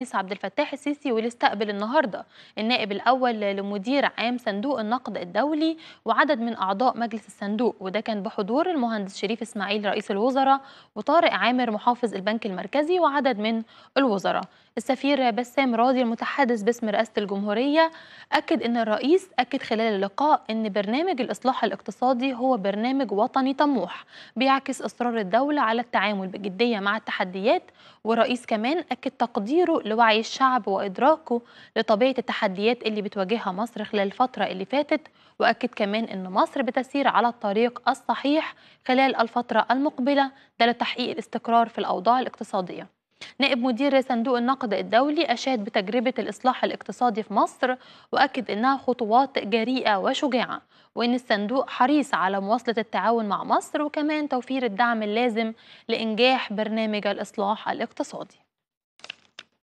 الرئيس عبد الفتاح السيسي واللي استقبل النهارده النائب الاول لمدير عام صندوق النقد الدولي وعدد من اعضاء مجلس الصندوق وده كان بحضور المهندس شريف اسماعيل رئيس الوزراء وطارق عامر محافظ البنك المركزي وعدد من الوزراء السفير بسام راضي المتحدث باسم رئاسه الجمهوريه اكد ان الرئيس اكد خلال اللقاء ان برنامج الاصلاح الاقتصادي هو برنامج وطني طموح بيعكس اصرار الدوله على التعامل بجديه مع التحديات والرئيس كمان اكد تقديره لوعي الشعب وإدراكه لطبيعة التحديات اللي بتواجهها مصر خلال الفترة اللي فاتت وأكد كمان أن مصر بتسير على الطريق الصحيح خلال الفترة المقبلة ده لتحقيق الاستقرار في الأوضاع الاقتصادية نائب مدير صندوق النقد الدولي أشاد بتجربة الإصلاح الاقتصادي في مصر وأكد إنها خطوات جريئة وشجاعة وإن الصندوق حريص على مواصلة التعاون مع مصر وكمان توفير الدعم اللازم لإنجاح برنامج الإصلاح الاقتصادي